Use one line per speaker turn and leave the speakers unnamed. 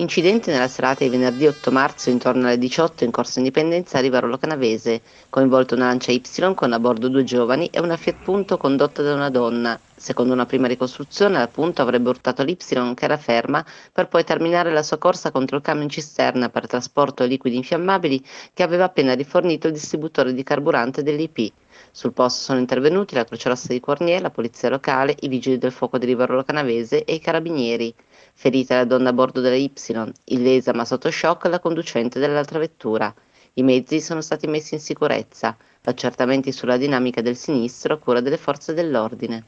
Incidente nella serata di venerdì 8 marzo intorno alle 18 in corso Indipendenza a Rivarolo Canavese, coinvolto una lancia Y con a bordo due giovani e una Fiat Punto condotta da una donna. Secondo una prima ricostruzione la Punto avrebbe urtato l'Y che era ferma per poi terminare la sua corsa contro il camion cisterna per trasporto liquidi infiammabili che aveva appena rifornito il distributore di carburante dell'IP. Sul posto sono intervenuti la Croce Rossa di Cornier, la Polizia Locale, i Vigili del Fuoco di Livarolo Canavese e i Carabinieri. Ferita la donna a bordo della Y, illesa ma sotto shock la conducente dell'altra vettura. I mezzi sono stati messi in sicurezza. Accertamenti sulla dinamica del sinistro a cura delle forze dell'ordine.